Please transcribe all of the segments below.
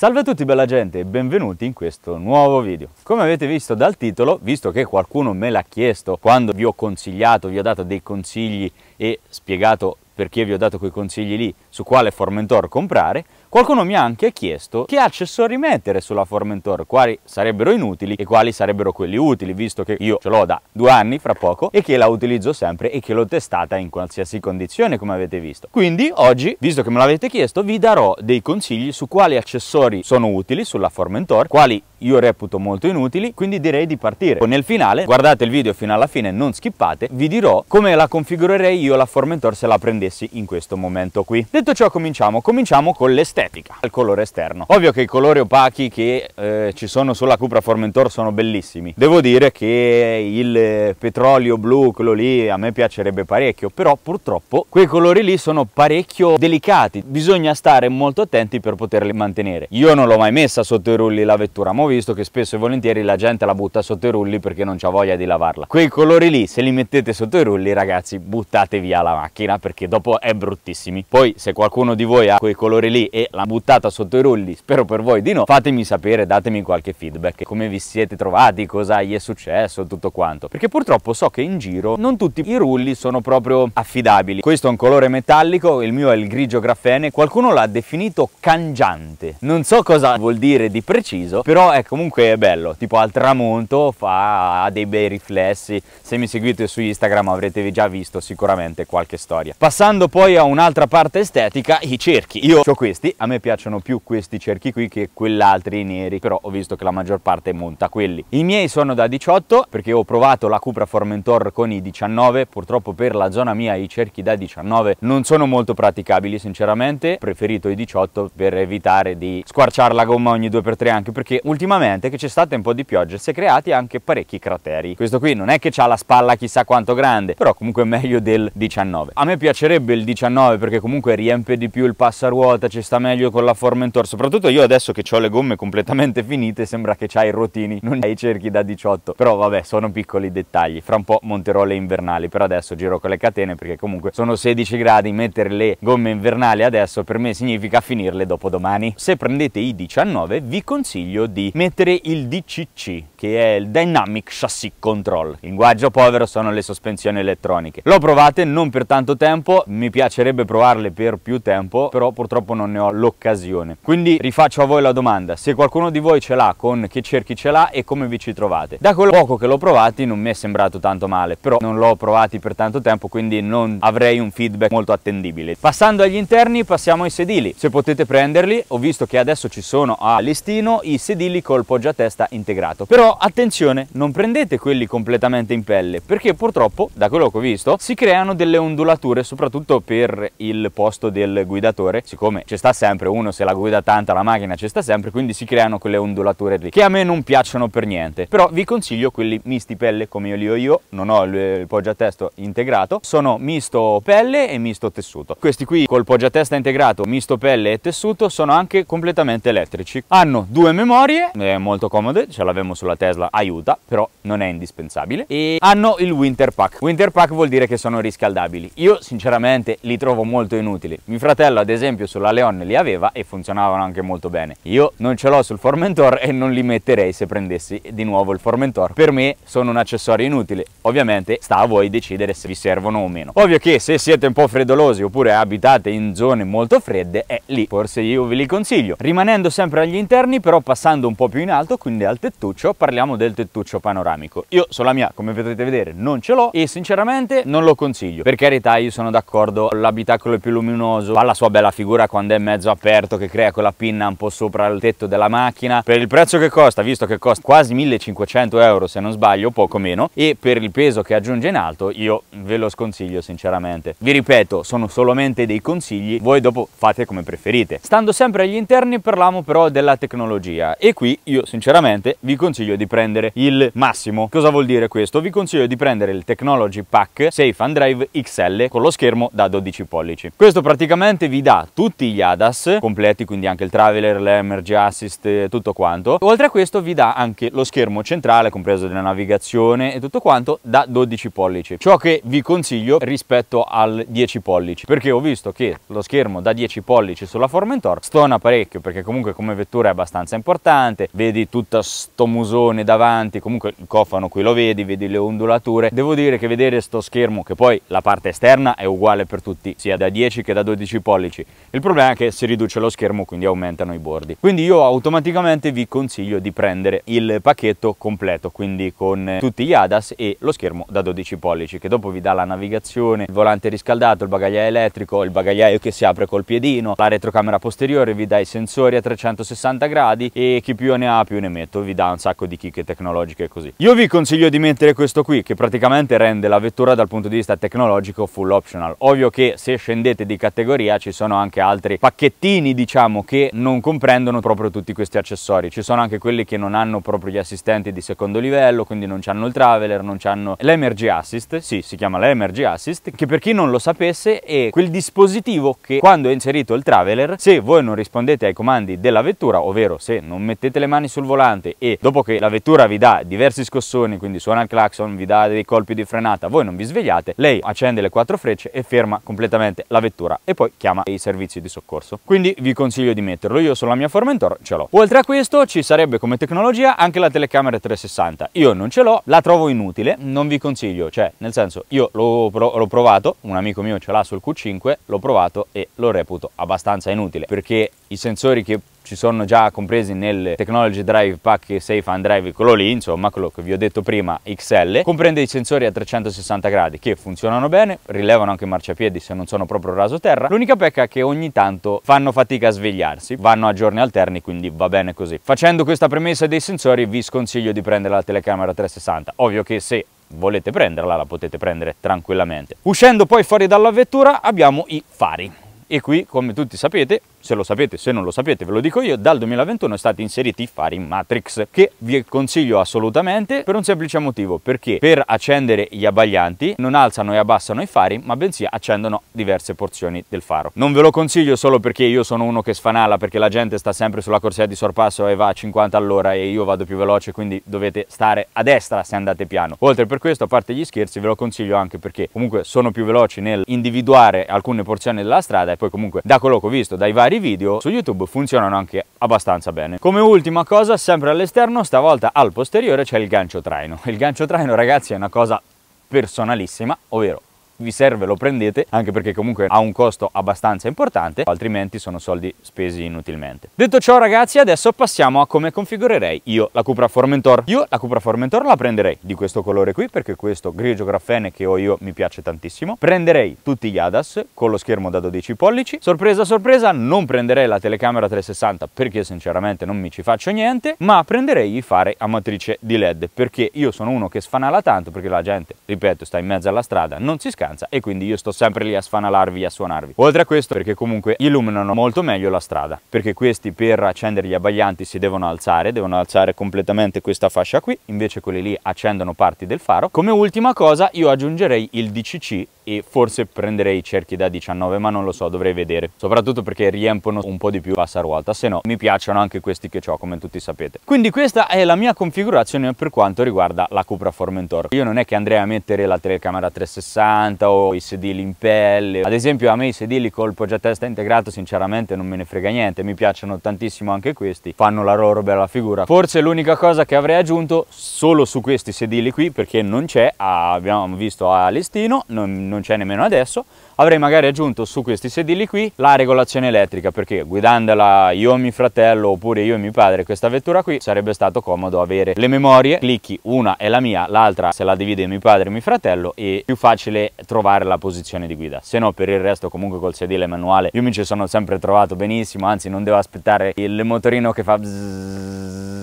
Salve a tutti bella gente e benvenuti in questo nuovo video. Come avete visto dal titolo, visto che qualcuno me l'ha chiesto quando vi ho consigliato, vi ho dato dei consigli e spiegato perché vi ho dato quei consigli lì su quale Formentor comprare, Qualcuno mi ha anche chiesto che accessori mettere sulla Formentor, quali sarebbero inutili e quali sarebbero quelli utili, visto che io ce l'ho da due anni fra poco e che la utilizzo sempre e che l'ho testata in qualsiasi condizione, come avete visto. Quindi oggi, visto che me l'avete chiesto, vi darò dei consigli su quali accessori sono utili sulla Formentor, quali io reputo molto inutili, quindi direi di partire. Nel finale, guardate il video fino alla fine, non skippate, vi dirò come la configurerei io la Formentor se la prendessi in questo momento qui. Detto ciò cominciamo, cominciamo con l'esterno estetica al colore esterno. Ovvio che i colori opachi che eh, ci sono sulla Cupra Formentor sono bellissimi. Devo dire che il petrolio blu, quello lì, a me piacerebbe parecchio, però purtroppo quei colori lì sono parecchio delicati. Bisogna stare molto attenti per poterli mantenere. Io non l'ho mai messa sotto i rulli la vettura, ma ho visto che spesso e volentieri la gente la butta sotto i rulli perché non c'ha voglia di lavarla. Quei colori lì, se li mettete sotto i rulli, ragazzi, buttate via la macchina perché dopo è bruttissimi. Poi se qualcuno di voi ha quei colori lì e l'ha buttata sotto i rulli, spero per voi di no, fatemi sapere, datemi qualche feedback, come vi siete trovati, cosa gli è successo, tutto quanto. Perché purtroppo so che in giro non tutti i rulli sono proprio affidabili. Questo è un colore metallico, il mio è il grigio grafene, qualcuno l'ha definito cangiante. Non so cosa vuol dire di preciso, però è comunque bello, tipo al tramonto fa dei bei riflessi, se mi seguite su Instagram avrete già visto sicuramente qualche storia. Passando poi a un'altra parte estetica, i cerchi. Io ho questi a me piacciono più questi cerchi qui che quell'altri neri, però ho visto che la maggior parte monta quelli. I miei sono da 18 perché ho provato la Cupra Formentor con i 19, purtroppo per la zona mia i cerchi da 19 non sono molto praticabili sinceramente, ho preferito i 18 per evitare di squarciare la gomma ogni 2x3 anche perché ultimamente che c'è stata un po' di pioggia si è creati anche parecchi crateri. Questo qui non è che ha la spalla chissà quanto grande, però comunque è meglio del 19. A me piacerebbe il 19 perché comunque riempie di più il passaruota, ci sta meglio meglio con la Formentor, soprattutto io adesso che ho le gomme completamente finite sembra che c'hai i rotini non hai i cerchi da 18 però vabbè sono piccoli dettagli fra un po' monterò le invernali per adesso giro con le catene perché comunque sono 16 gradi mettere le gomme invernali adesso per me significa finirle dopo domani se prendete i 19 vi consiglio di mettere il DCC che è il Dynamic Chassis Control linguaggio povero sono le sospensioni elettroniche l'ho provate non per tanto tempo mi piacerebbe provarle per più tempo però purtroppo non ne ho l'occasione. Quindi rifaccio a voi la domanda, se qualcuno di voi ce l'ha con che cerchi ce l'ha e come vi ci trovate? Da quel poco che l'ho provato non mi è sembrato tanto male, però non l'ho provati per tanto tempo quindi non avrei un feedback molto attendibile. Passando agli interni passiamo ai sedili, se potete prenderli ho visto che adesso ci sono a listino i sedili col poggiatesta integrato, però attenzione non prendete quelli completamente in pelle perché purtroppo da quello che ho visto si creano delle ondulature soprattutto per il posto del guidatore siccome ci sta sempre sempre, uno se la guida tanto la macchina ci sta sempre, quindi si creano quelle ondulature lì, che a me non piacciono per niente, però vi consiglio quelli misti pelle come io li ho io, non ho il poggiatesto integrato, sono misto pelle e misto tessuto. Questi qui col poggiatesta integrato, misto pelle e tessuto, sono anche completamente elettrici. Hanno due memorie, è molto comode, ce l'avevamo sulla Tesla, aiuta, però non è indispensabile, e hanno il Winter Pack. Winter Pack vuol dire che sono riscaldabili. Io sinceramente li trovo molto inutili. Mio fratello ad esempio sulla Leon li ha aveva e funzionavano anche molto bene. Io non ce l'ho sul Formentor e non li metterei se prendessi di nuovo il Formentor. Per me sono un accessorio inutile. Ovviamente sta a voi decidere se vi servono o meno. Ovvio che se siete un po' freddolosi oppure abitate in zone molto fredde, è eh, lì forse io ve li consiglio. Rimanendo sempre agli interni, però passando un po' più in alto, quindi al tettuccio, parliamo del tettuccio panoramico. Io sulla mia, come potete vedere, non ce l'ho e sinceramente non lo consiglio. Per carità, io sono d'accordo, l'abitacolo è più luminoso, fa la sua bella figura quando è mezzo mezzo aperto che crea quella pinna un po' sopra il tetto della macchina per il prezzo che costa visto che costa quasi 1500 euro se non sbaglio poco meno e per il peso che aggiunge in alto io ve lo sconsiglio sinceramente vi ripeto sono solamente dei consigli voi dopo fate come preferite stando sempre agli interni parliamo però della tecnologia e qui io sinceramente vi consiglio di prendere il massimo cosa vuol dire questo vi consiglio di prendere il technology pack safe and drive xl con lo schermo da 12 pollici questo praticamente vi dà tutti gli ADAS ADAS completi, quindi anche il Traveler, l'Emerge Assist, tutto quanto. Oltre a questo vi dà anche lo schermo centrale, compreso della navigazione e tutto quanto, da 12 pollici. Ciò che vi consiglio rispetto al 10 pollici, perché ho visto che lo schermo da 10 pollici sulla Formentor stona parecchio, perché comunque come vettura è abbastanza importante, vedi tutto sto musone davanti, comunque il cofano qui lo vedi, vedi le ondulature. Devo dire che vedere sto schermo, che poi la parte esterna è uguale per tutti, sia da 10 che da 12 pollici. Il problema è che si riduce lo schermo quindi aumentano i bordi quindi io automaticamente vi consiglio di prendere il pacchetto completo quindi con tutti gli ADAS e lo schermo da 12 pollici che dopo vi dà la navigazione il volante riscaldato il bagagliaio elettrico il bagagliaio che si apre col piedino la retrocamera posteriore vi dà i sensori a 360 gradi e chi più ne ha più ne metto vi dà un sacco di chicche tecnologiche così io vi consiglio di mettere questo qui che praticamente rende la vettura dal punto di vista tecnologico full optional ovvio che se scendete di categoria ci sono anche altri pacchetti pacchettini diciamo che non comprendono proprio tutti questi accessori ci sono anche quelli che non hanno proprio gli assistenti di secondo livello quindi non hanno il traveler non hanno l'emergy assist sì si chiama l'emergy assist che per chi non lo sapesse è quel dispositivo che quando è inserito il traveler se voi non rispondete ai comandi della vettura ovvero se non mettete le mani sul volante e dopo che la vettura vi dà diversi scossoni quindi suona il clacson vi dà dei colpi di frenata voi non vi svegliate lei accende le quattro frecce e ferma completamente la vettura e poi chiama i servizi di soccorso quindi vi consiglio di metterlo, io sulla mia Formentor ce l'ho. Oltre a questo ci sarebbe come tecnologia anche la telecamera 360, io non ce l'ho, la trovo inutile, non vi consiglio, cioè nel senso io l'ho provato, un amico mio ce l'ha sul Q5, l'ho provato e lo reputo abbastanza inutile perché i sensori che ci sono già compresi nel Technology Drive Pack Safe and Drive, quello lì, insomma, quello che vi ho detto prima, XL. Comprende i sensori a 360 gradi che funzionano bene, rilevano anche i marciapiedi se non sono proprio raso terra. L'unica pecca è che ogni tanto fanno fatica a svegliarsi, vanno a giorni alterni, quindi va bene così. Facendo questa premessa dei sensori vi sconsiglio di prendere la telecamera 360, ovvio che se volete prenderla la potete prendere tranquillamente. Uscendo poi fuori dalla vettura abbiamo i fari e qui come tutti sapete se lo sapete, se non lo sapete ve lo dico io, dal 2021 è stato inserito fare in Matrix, che vi consiglio assolutamente per un semplice motivo, perché per accendere gli abbaglianti non alzano e abbassano i fari, ma bensì accendono diverse porzioni del faro. Non ve lo consiglio solo perché io sono uno che sfanala, perché la gente sta sempre sulla corsia di sorpasso e va a 50 all'ora e io vado più veloce, quindi dovete stare a destra se andate piano. Oltre per questo, a parte gli scherzi, ve lo consiglio anche perché comunque sono più veloci nel individuare alcune porzioni della strada e poi comunque da quello che ho visto, dai vari vari video su YouTube funzionano anche abbastanza bene. Come ultima cosa, sempre all'esterno, stavolta al posteriore c'è il gancio traino. Il gancio traino, ragazzi, è una cosa personalissima, ovvero vi serve lo prendete, anche perché comunque ha un costo abbastanza importante, altrimenti sono soldi spesi inutilmente. Detto ciò ragazzi, adesso passiamo a come configurerei io la Cupra Formentor. Io la Cupra Formentor la prenderei di questo colore qui, perché questo grigio graffene che ho io mi piace tantissimo. Prenderei tutti gli ADAS con lo schermo da 12 pollici. Sorpresa sorpresa, non prenderei la telecamera 360 perché sinceramente non mi ci faccio niente, ma prenderei i fare a matrice di LED, perché io sono uno che sfanala tanto, perché la gente, ripeto, sta in mezzo alla strada, non si scarica, vacanza e quindi io sto sempre lì a sfanalarvi, a suonarvi. Oltre a questo perché comunque illuminano molto meglio la strada, perché questi per accendere gli abbaglianti si devono alzare, devono alzare completamente questa fascia qui, invece quelli lì accendono parti del faro. Come ultima cosa io aggiungerei il DCC e forse prenderei cerchi da 19 ma non lo so, dovrei vedere, soprattutto perché riempono un po' di più bassa ruota, se no mi piacciono anche questi che ho come tutti sapete. Quindi questa è la mia configurazione per quanto riguarda la Cupra Formentor. Io non è che andrei a mettere la telecamera 360, 50 o i sedili in pelle. Ad esempio a me i sedili col poggiatesta integrato sinceramente non me ne frega niente, mi piacciono tantissimo anche questi, fanno la loro bella figura. Forse l'unica cosa che avrei aggiunto solo su questi sedili qui, perché non c'è, ah, abbiamo visto a listino non, non c'è nemmeno adesso, avrei magari aggiunto su questi sedili qui la regolazione elettrica perché guidandola io e mio fratello oppure io e mio padre questa vettura qui sarebbe stato comodo avere le memorie clicchi una è la mia l'altra se la divide mio padre e mio fratello e più facile trovare la posizione di guida se no per il resto comunque col sedile manuale io mi ci sono sempre trovato benissimo anzi non devo aspettare il motorino che fa bzzz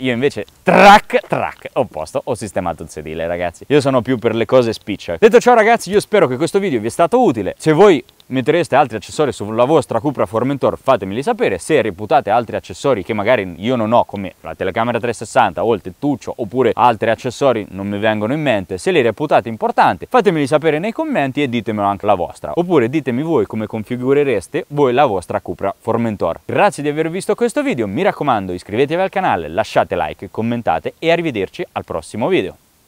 io invece track track ho posto, ho sistemato il sedile ragazzi, io sono più per le cose spiccia. Detto ciò ragazzi io spero che questo video vi è stato utile, se voi mettereste altri accessori sulla vostra Cupra Formentor fatemeli sapere, se reputate altri accessori che magari io non ho come la telecamera 360 o il tettuccio oppure altri accessori non mi vengono in mente, se li reputate importanti fatemeli sapere nei commenti e ditemelo anche la vostra oppure ditemi voi come configurereste voi la vostra Cupra Formentor. Grazie di aver visto questo video, mi raccomando iscrivetevi al canale, lasciate like, commentate e arrivederci al prossimo video.